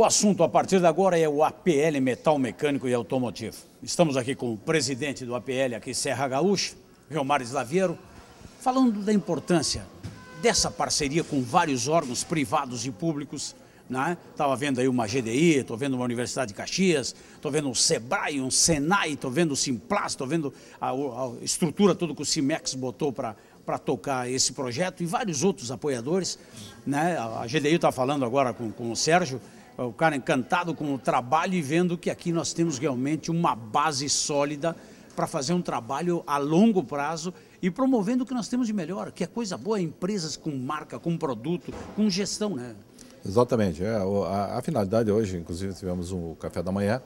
O assunto a partir de agora é o APL Metal Mecânico e Automotivo. Estamos aqui com o presidente do APL aqui, Serra Gaúcha, Gilmar Slaviero, falando da importância dessa parceria com vários órgãos privados e públicos. Né? Estava vendo aí uma GDI, estou vendo uma Universidade de Caxias, estou vendo um SEBRAE, um SENAI, estou vendo o Simplas, estou vendo a, a estrutura toda que o CIMEX botou para para tocar esse projeto e vários outros apoiadores. Né? A GDI está falando agora com, com o Sérgio, é, o cara encantado com o trabalho e vendo que aqui nós temos realmente uma base sólida para fazer um trabalho a longo prazo e promovendo o que nós temos de melhor, que é coisa boa, empresas com marca, com produto, com gestão, né? Exatamente. É, a, a, finalidade hoje, inclusive tivemos um café da manhã,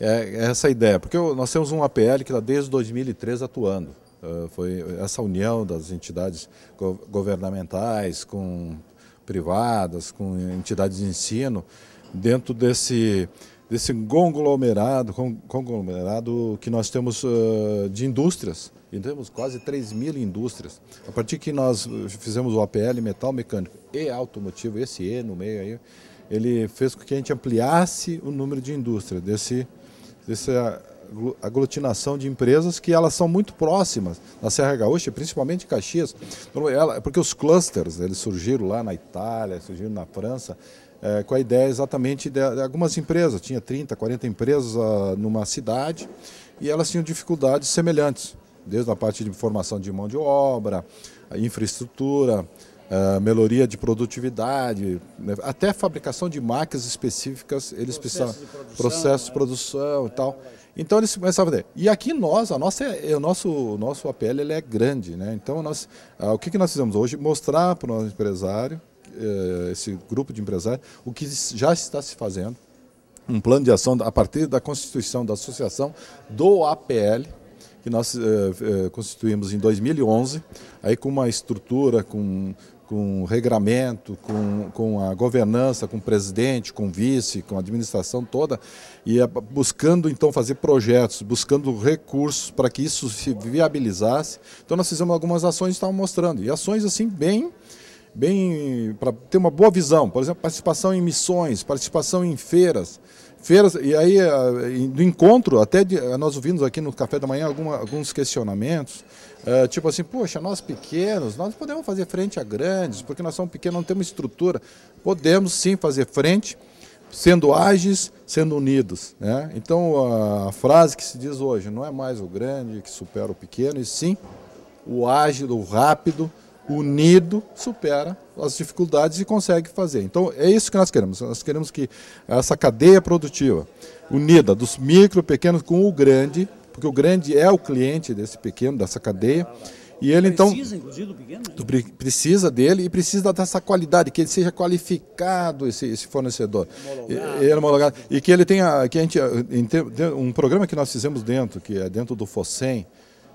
é, é essa ideia, porque nós temos um APL que está desde 2003 atuando. Uh, foi essa união das entidades governamentais com privadas, com entidades de ensino, dentro desse, desse conglomerado, conglomerado que nós temos uh, de indústrias. E temos quase 3 mil indústrias. A partir que nós eh, fizemos o APL, metal mecânico e automotivo, esse E no meio aí, ele fez com que a gente ampliasse o número de indústrias, desse, dessa aglutinação de empresas que elas são muito próximas na Serra Gaúcha, principalmente em Caxias, porque os clusters eles surgiram lá na Itália, surgiram na França, é, com a ideia exatamente de, algumas empresas, tinha 30, 40 empresas ah, numa cidade e elas tinham dificuldades semelhantes, desde a parte de formação de mão de obra, infraestrutura, ah, melhoria de produtividade, né? até fabricação de máquinas específicas, eles processos precisam de processo de né? produção é, e tal. É, então eles começavam a fazer. E aqui nós, a nossa, é, é o nosso, nosso APL ele é grande, né? Então nós, ah, o que, que nós fizemos hoje? Mostrar para o nosso empresário eh, esse grupo de empresários, o que já está se fazendo, um plano de ação a partir da constituição da associação do APL, que nós eh, eh, constituímos em 2011, aí com uma estrutura, com, com regramento, com, com a governança, com o presidente, com o vice, com a administração toda, e buscando então fazer projetos, buscando recursos para que isso se viabilizasse. Então nós fizemos algumas ações, estamos mostrando, e ações assim bem bem para ter uma boa visão. Por exemplo, participação em missões, participação em feiras. Feiras, e aí do encontro, até de, eh, nós ouvimos aqui no café da manhã alguma, alguns questionamentos, eh, tipo assim, poxa, nós pequenos, nós podemos fazer frente a grandes, porque nós somos pequenos, não temos estrutura. Podemos sim fazer frente, sendo ágeis, sendo unidos. Né? Então a frase que se diz hoje não é mais o grande que supera o pequeno, e sim o ágil, o rápido unido, supera as dificuldades e consegue fazer. Então, é isso que nós queremos. Nós queremos que essa cadeia produtiva unida dos micro, pequenos com o grande, porque o grande é o cliente desse pequeno, dessa cadeia. E ele então precisa, inclusive, do pequeno, né? precisa dele e precisa dessa qualidade, que ele seja qualificado esse, esse fornecedor, homologado. E, é homologado, e que ele tenha, que a gente eh, um programa que nós fizemos dentro, que é dentro do Focem,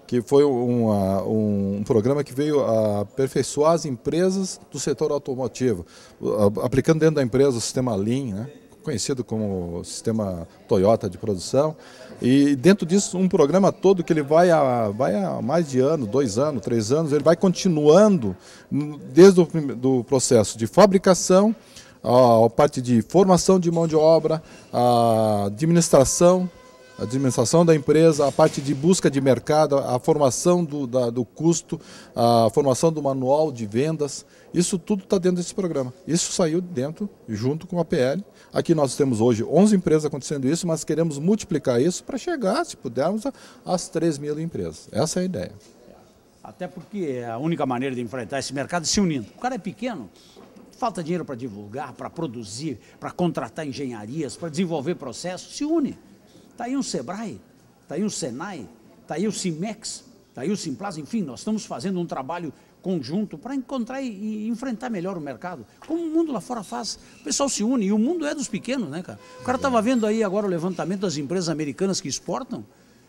que foi uma, um, programa que veio aperfeiçoar as empresas do setor automotivo, aplicando dentro da empresa o sistema Lean, né? conhecido como sistema Toyota de produção. E dentro disso, um programa todo que ele vai a, vai a mais de ano, dois anos, três anos, ele vai continuando desde o processo de fabricação, a parte de formação de mão de obra, a administração a administração da empresa, a parte de busca de mercado, a formação do, da, do custo, a formação do manual de vendas, isso tudo está dentro desse programa. Isso saiu de dentro, junto com a PL. Aqui nós temos hoje 11 empresas acontecendo isso, mas queremos multiplicar isso para chegar, se pudermos, às 3 mil empresas. Essa é a ideia. Até porque é a única maneira de enfrentar esse mercado é se unindo. O cara é pequeno, falta dinheiro para divulgar, para produzir, para contratar engenharias, para desenvolver processos, se une. Está aí um SEBRAE, está aí o SENAI, está aí o CIMEX, está aí o SIMPLAS, enfim, nós estamos fazendo um trabalho conjunto para encontrar e, e, enfrentar melhor o mercado. Como o mundo lá fora faz, o pessoal se une, e o mundo é dos pequenos, né, cara? O cara estava vendo aí agora o levantamento das empresas americanas que exportam,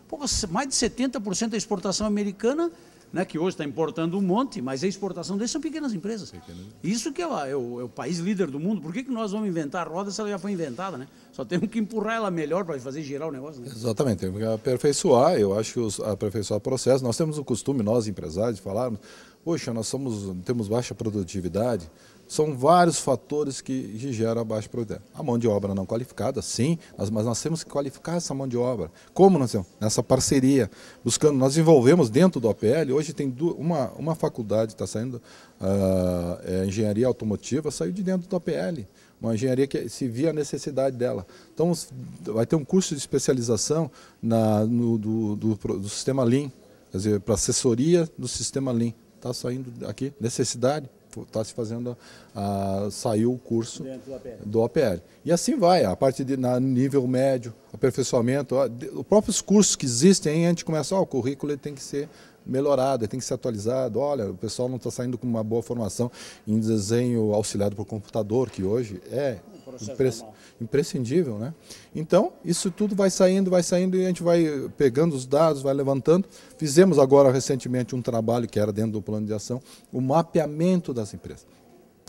pô, mais de 70% da exportação americana né, que hoje está importando um monte, mas a exportação deles são pequenas empresas. Pequenas. Isso que é, é, o, é, o, país líder do mundo. Por que, que nós vamos inventar a roda se ela já foi inventada? Né? Só temos que empurrar ela melhor para fazer girar o negócio. Né? Exatamente, temos que aperfeiçoar, eu acho, os, aperfeiçoar o processo. Nós temos o costume, nós empresários, de falarmos, poxa, nós somos, temos baixa produtividade, são vários fatores que geram a baixa produtividade. A mão de obra não qualificada, sim, mas nós temos que qualificar essa mão de obra. Como nós temos? Nessa parceria, buscando, nós envolvemos dentro do APL, hoje tem uma, uma faculdade está saindo, uh, é, engenharia automotiva, saiu de dentro do APL uma engenharia que se via a necessidade dela. Então, vai ter um curso de especialização na, no, do, do, do sistema Lean, quer dizer, para assessoria do sistema Lean. Está saindo aqui, necessidade, está se fazendo, ah, saiu o curso APL. do APL. E assim vai, a partir de na, nível médio, aperfeiçoamento, ó, de, os próprios cursos que existem, a gente começa, ó, o currículo tem que ser melhorado, tem que ser atualizado. Olha, o pessoal não está saindo com uma boa formação em desenho auxiliado por computador, que hoje é impresc imprescindível, né? Então, isso tudo vai saindo, vai saindo e a gente vai pegando os dados, vai levantando. Fizemos agora recentemente um trabalho que era dentro do plano de ação, o mapeamento das empresas.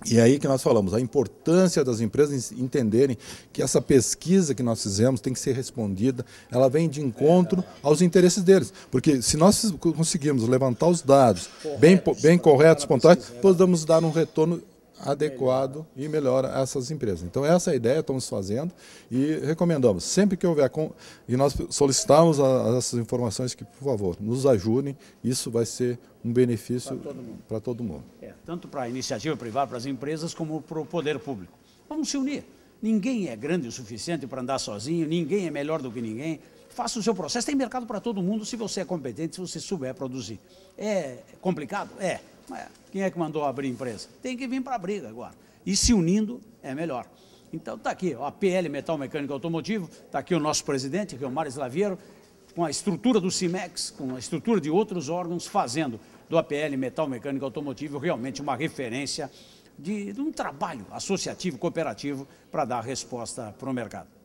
E é aí que nós falamos, a importância das empresas entenderem que essa pesquisa que nós fizemos tem que ser respondida, ela vem de encontro aos interesses deles. Porque se nós conseguirmos levantar os dados corretos, bem, bem corretos, pontuais, né? podemos dar um retorno adequado e melhora essas empresas. Então, essa é a ideia, estamos fazendo e recomendamos. Sempre que houver. E nós solicitamos essas informações que, por favor, nos ajudem. Isso vai ser um benefício para todo mundo. todo mundo. É, tanto para a iniciativa privada, para as empresas, como para o poder público. Vamos se unir. Ninguém é grande o suficiente para andar sozinho, ninguém é melhor do que ninguém. Faça o seu processo. Tem mercado para todo mundo se você é competente, se você souber produzir. É complicado? É. É. quem é que mandou abrir empresa? Tem que vir para a briga agora. E se unindo é melhor. Então está aqui, ó, a PL Metal Mecânico Automotivo, está aqui o nosso presidente, que é o com a estrutura do CIMEX, com a estrutura de outros órgãos, fazendo do APL Metal Mecânico Automotivo realmente uma referência de, de um trabalho associativo, cooperativo, para dar resposta para o mercado.